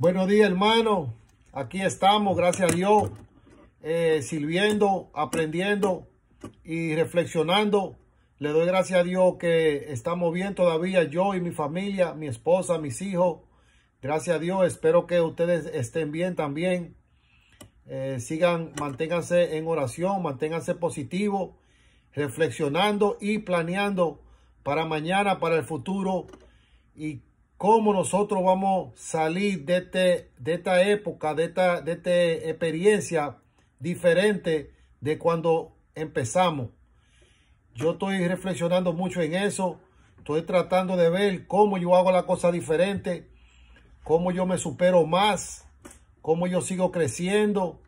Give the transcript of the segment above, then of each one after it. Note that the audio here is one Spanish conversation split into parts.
Buenos días, hermano. Aquí estamos, gracias a Dios, eh, sirviendo, aprendiendo y reflexionando. Le doy gracias a Dios que estamos bien todavía, yo y mi familia, mi esposa, mis hijos. Gracias a Dios, espero que ustedes estén bien también. Eh, sigan, manténganse en oración, manténganse positivos, reflexionando y planeando para mañana, para el futuro y cómo nosotros vamos a salir de, este, de esta época, de esta, de esta experiencia diferente de cuando empezamos. Yo estoy reflexionando mucho en eso. Estoy tratando de ver cómo yo hago la cosa diferente, cómo yo me supero más, cómo yo sigo creciendo,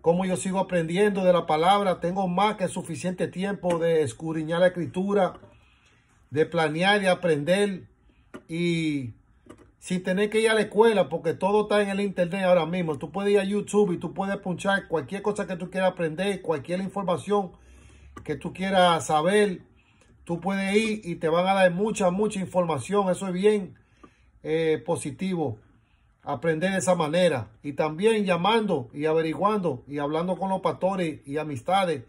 cómo yo sigo aprendiendo de la palabra. Tengo más que suficiente tiempo de escudriñar la escritura, de planear y aprender y si tenés que ir a la escuela, porque todo está en el internet ahora mismo. Tú puedes ir a YouTube y tú puedes punchar cualquier cosa que tú quieras aprender, cualquier información que tú quieras saber. Tú puedes ir y te van a dar mucha, mucha información. Eso es bien eh, positivo. Aprender de esa manera. Y también llamando y averiguando y hablando con los pastores y amistades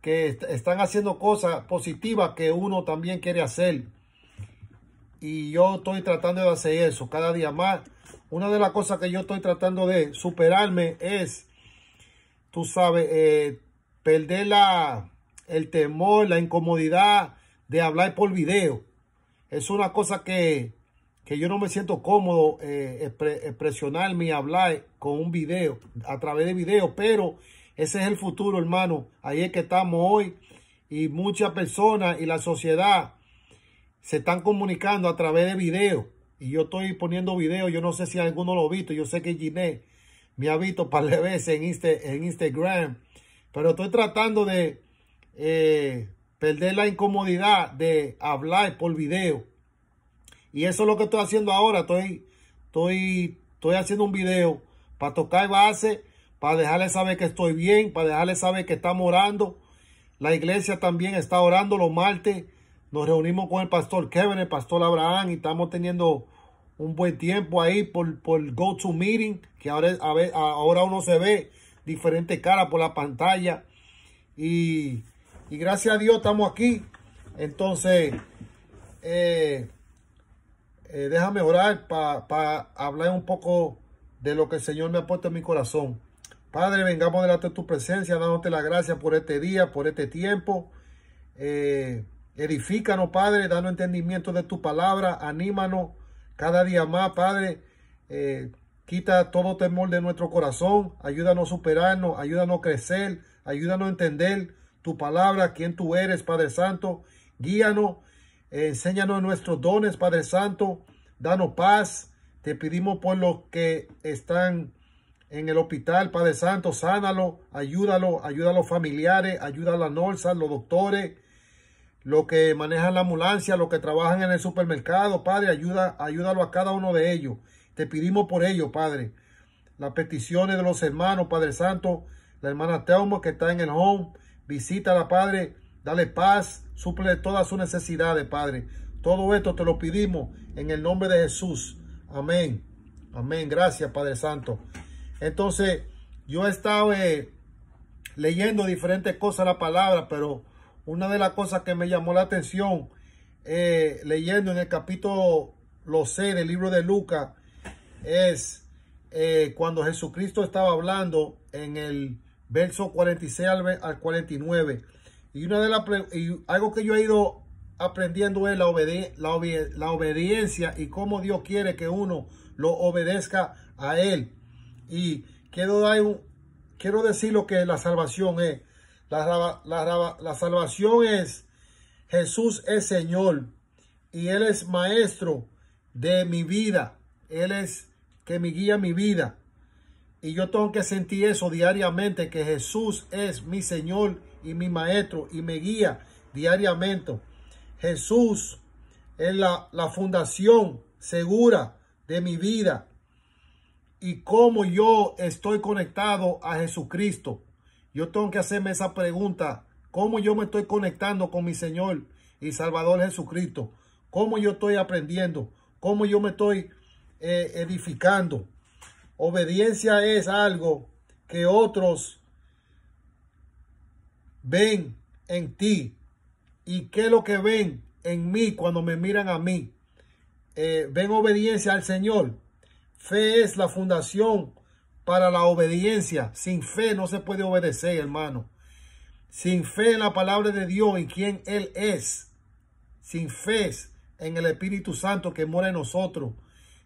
que están haciendo cosas positivas que uno también quiere hacer y yo estoy tratando de hacer eso cada día más. Una de las cosas que yo estoy tratando de superarme es, tú sabes, eh, perder el temor, la incomodidad de hablar por video. Es una cosa que, yo no me siento cómodo eh, expresionarme y hablar con un video, a través de video, pero ese es el futuro, hermano. Ahí es que estamos hoy y muchas personas y la sociedad se están comunicando a través de video. Y yo estoy poniendo video, yo no sé si alguno lo ha visto, yo sé que Giné me ha visto par de veces en, en Instagram, pero estoy tratando de eh, perder la incomodidad de hablar por video. Y eso es lo que estoy haciendo ahora, estoy, estoy, estoy haciendo un video para tocar base, para dejarle saber que estoy bien, para dejarle saber que estamos orando. La iglesia también está orando los martes nos reunimos con el pastor Kevin, el pastor Abraham, y estamos teniendo un buen tiempo ahí por, por Go To Meeting, que ahora, ahora uno se ve diferente cara por la pantalla. Y, gracias a Dios estamos aquí. Entonces, eh, eh, déjame orar para hablar un poco de lo que el Señor me ha puesto en mi corazón. Padre, vengamos delante de tu presencia, dándote la gracias por este día, por este tiempo. Eh, Edifícanos, Padre, danos entendimiento de tu palabra, anímanos cada día más, Padre. Eh, quita todo temor de nuestro corazón, ayúdanos a superarnos, ayúdanos a crecer, ayúdanos a entender tu palabra, quién tú eres, Padre Santo. Guíanos, enséñanos nuestros dones, Padre Santo. Danos paz. Te pedimos por los que están en el hospital, Padre Santo, sánalo, ayúdalo, ayúdalo a los familiares, ayuda a las los doctores, los que manejan la ambulancia, los que trabajan en el supermercado, Padre, ayuda, ayúdalo a cada uno de ellos. Te pedimos por ellos, Padre. Las peticiones de los hermanos, Padre Santo, la hermana Teomo que está en el home, visita la Padre, dale paz, suple todas sus necesidades, Padre. Todo esto te lo pedimos en el nombre de Jesús. Amén. Amén. Gracias, Padre Santo. Entonces, yo he estado eh, leyendo diferentes cosas la palabra, pero una de las cosas que me llamó la atención eh, leyendo en el capítulo lo sé del libro de Lucas es eh, cuando Jesucristo estaba hablando en el verso 46 al, 49. Y una de las algo que yo he ido aprendiendo es la, obediencia y cómo Dios quiere que uno lo obedezca a Él. Y quiero, dar un, quiero decir lo que la salvación es. La, salvación es, Jesús es Señor y Él es maestro de mi vida. Él es que me guía mi vida. Y yo tengo que sentir eso diariamente, que Jesús es mi Señor y mi maestro y me guía diariamente. Jesús es la, la fundación segura de mi vida y cómo yo estoy conectado a Jesucristo. Yo tengo que hacerme esa pregunta. ¿Cómo yo me estoy conectando con mi Señor y Salvador Jesucristo? ¿Cómo yo estoy aprendiendo? ¿Cómo yo me estoy eh, edificando? Obediencia es algo que otros ven en ti. ¿Y qué es lo que ven en mí cuando me miran a mí? Eh, ven obediencia al Señor. Fe es la fundación para la obediencia. Sin fe no se puede obedecer, hermano. Sin fe en la palabra de Dios, y quien Él es. Sin fe en el Espíritu Santo que mora en nosotros.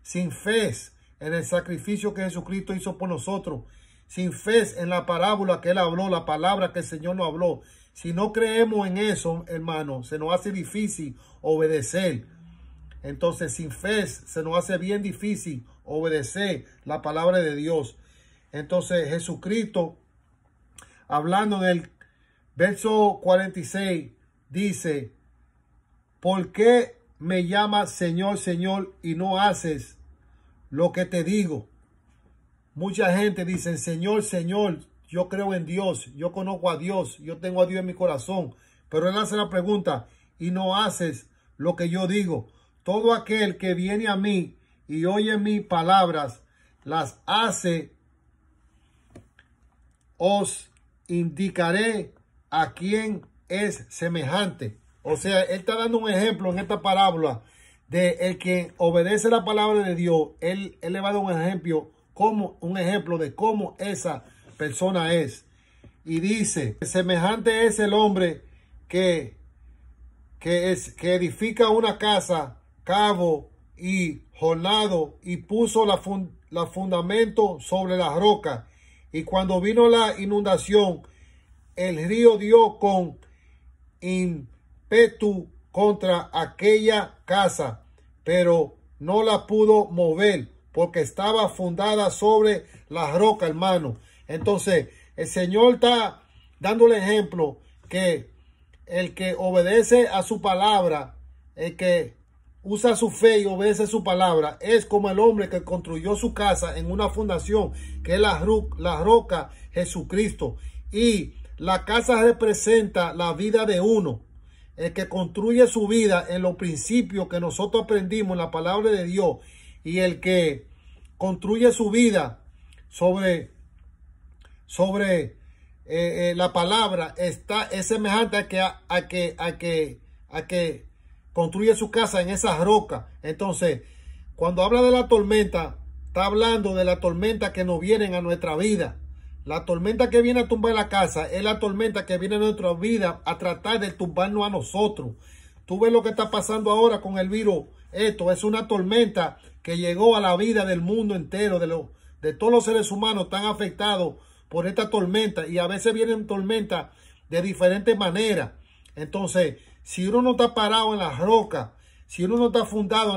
Sin fe en el sacrificio que Jesucristo hizo por nosotros. Sin fe en la parábola que Él habló, la palabra que el Señor nos habló. Si no creemos en eso, hermano, se nos hace difícil obedecer. Entonces, sin fe se nos hace bien difícil obedecer la palabra de Dios. Entonces Jesucristo, hablando en el verso 46, dice, ¿por qué me llamas Señor, Señor y no haces lo que te digo? Mucha gente dice, Señor, Señor, yo creo en Dios, yo conozco a Dios, yo tengo a Dios en mi corazón. Pero él hace la pregunta, y no haces lo que yo digo. Todo aquel que viene a mí y oye mis palabras, las hace os indicaré a quién es semejante. O sea, él está dando un ejemplo en esta parábola de el que obedece la palabra de Dios. Él, él le va a dar un ejemplo, como, un ejemplo de cómo esa persona es. Y dice, semejante es el hombre que, que, es, que edifica una casa, cabo y jornado y puso la, la fundamento sobre la roca y cuando vino la inundación, el río dio con impetu contra aquella casa, pero no la pudo mover porque estaba fundada sobre la roca, hermano. Entonces, el Señor está dando el ejemplo que el que obedece a su palabra, el que usa su fe y obedece su palabra. Es como el hombre que construyó su casa en una fundación, que es la, roca Jesucristo. Y la casa representa la vida de uno. El que construye su vida en los principios que nosotros aprendimos en la palabra de Dios. Y el que construye su vida sobre, sobre eh, eh, la palabra está, es semejante a que, a que, a que, a que construye su casa en esas rocas. Entonces, cuando habla de la tormenta, está hablando de la tormenta que nos vienen a nuestra vida. La tormenta que viene a tumbar la casa es la tormenta que viene a nuestra vida a tratar de tumbarnos a nosotros. Tú ves lo que está pasando ahora con el virus. Esto es una tormenta que llegó a la vida del mundo entero, de, los, de todos los seres humanos están afectados por esta tormenta. Y a veces vienen tormentas de diferentes maneras. Entonces, si uno no está parado en las rocas, si uno no está fundado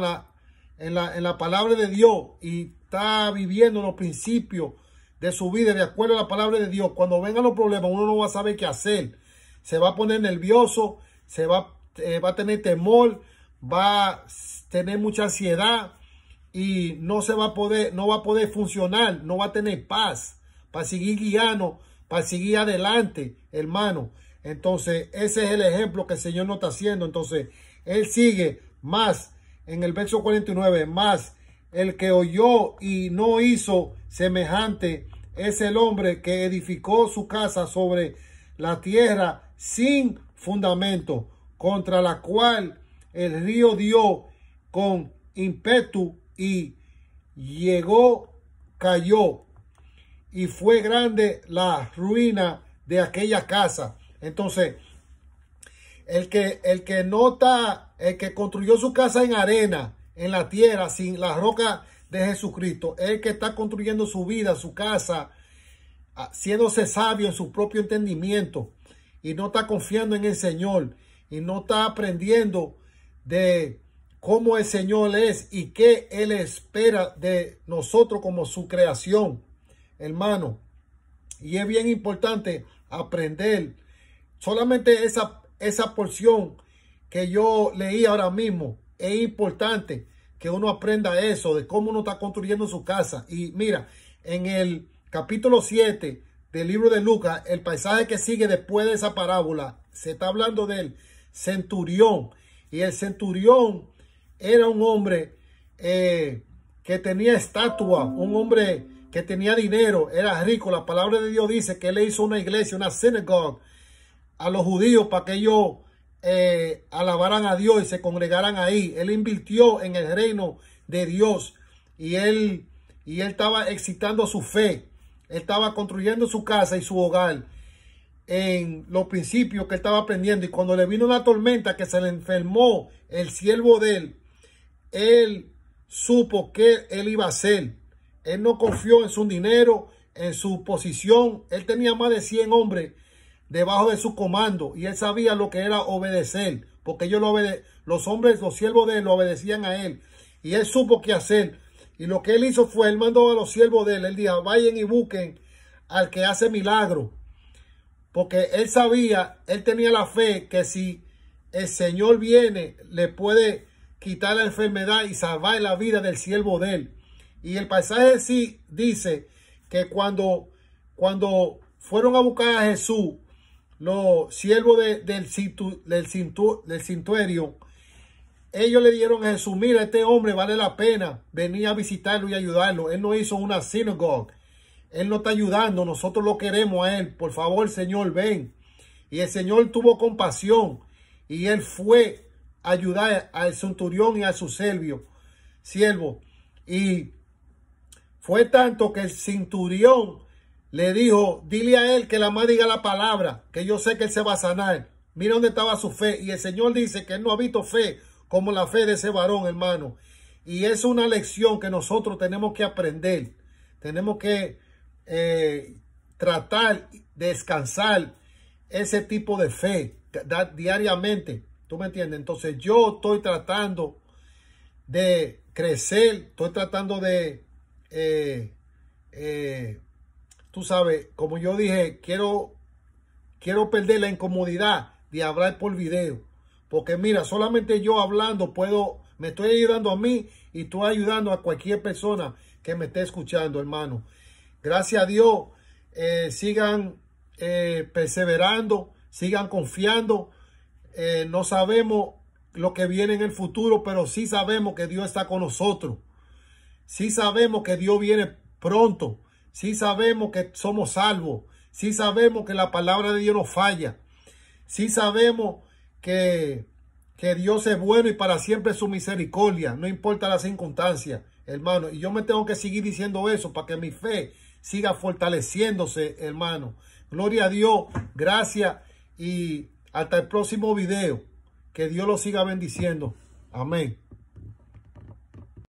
en la, en la, palabra de Dios y está viviendo los principios de su vida de acuerdo a la palabra de Dios, cuando vengan los problemas, uno no va a saber qué hacer. Se va a poner nervioso, se va, eh, va a tener temor, va a tener mucha ansiedad y no se va a poder, no va a poder funcionar, no va a tener paz para seguir guiando, para seguir adelante, hermano. Entonces, ese es el ejemplo que el Señor no está haciendo. Entonces, Él sigue más en el verso 49, más el que oyó y no hizo semejante es el hombre que edificó su casa sobre la tierra sin fundamento, contra la cual el río dio con impetu y llegó, cayó, y fue grande la ruina de aquella casa. Entonces, el que, el que nota, el que construyó su casa en arena, en la tierra, sin la roca de Jesucristo, el que está construyendo su vida, su casa, haciéndose ah, sabio en su propio entendimiento y no está confiando en el Señor y no está aprendiendo de cómo el Señor es y qué Él espera de nosotros como su creación, hermano. Y es bien importante aprender Solamente esa, esa porción que yo leí ahora mismo es importante que uno aprenda eso, de cómo uno está construyendo su casa. Y mira, en el capítulo 7 del libro de Lucas, el paisaje que sigue después de esa parábola, se está hablando del centurión. Y el centurión era un hombre eh, que tenía estatua, un hombre que tenía dinero, era rico. La palabra de Dios dice que él hizo una iglesia, una sinagoga a los judíos para que ellos eh, alabaran a Dios y se congregaran ahí. Él invirtió en el reino de Dios y él, y él estaba excitando su fe. Él estaba construyendo su casa y su hogar en los principios que estaba aprendiendo. Y cuando le vino una tormenta que se le enfermó el siervo de él, él supo que él iba a hacer. Él no confió en su dinero, en su posición. Él tenía más de 100 hombres debajo de su comando y él sabía lo que era obedecer, porque ellos lo obedecen los hombres, los siervos de él, lo obedecían a él y él supo qué hacer. Y lo que él hizo fue, él mandó a los siervos de él, él dijo, vayan y busquen al que hace milagro, porque él sabía, él tenía la fe que si el Señor viene, le puede quitar la enfermedad y salvar la vida del siervo de él. Y el pasaje sí dice que cuando, cuando fueron a buscar a Jesús, los siervos del, del, del cintuario, ellos le dieron a Jesús, mira, este hombre vale la pena venir a visitarlo y ayudarlo. Él no hizo una sinagoga. Él no está ayudando. Nosotros lo queremos a él. Por favor, Señor, ven. Y el Señor tuvo compasión. Y él fue a ayudar al centurión y a su servio, siervo. Y fue tanto que el cinturión le dijo, dile a él que la madre diga la palabra, que yo sé que él se va a sanar. Mira dónde estaba su fe. Y el Señor dice que él no ha visto fe como la fe de ese varón, hermano. Y es una lección que nosotros tenemos que aprender. Tenemos que eh, tratar de descansar ese tipo de fe diariamente. ¿Tú me entiendes? Entonces yo estoy tratando de crecer, estoy tratando de... Eh, eh, tú sabes, como yo dije, quiero, quiero perder la incomodidad de hablar por video. Porque mira, solamente yo hablando puedo, me estoy ayudando a mí y estoy ayudando a cualquier persona que me esté escuchando, hermano. Gracias a Dios, eh, sigan eh, perseverando, sigan confiando. Eh, no sabemos lo que viene en el futuro, pero sí sabemos que Dios está con nosotros. Sí sabemos que Dios viene pronto. Si sabemos que somos salvos. si sabemos que la palabra de Dios no falla. si sabemos que, que Dios es bueno y para siempre su misericordia. No importa las circunstancias, hermano. Y yo me tengo que seguir diciendo eso para que mi fe siga fortaleciéndose, hermano. Gloria a Dios. Gracias. Y hasta el próximo video. Que Dios lo siga bendiciendo. Amén.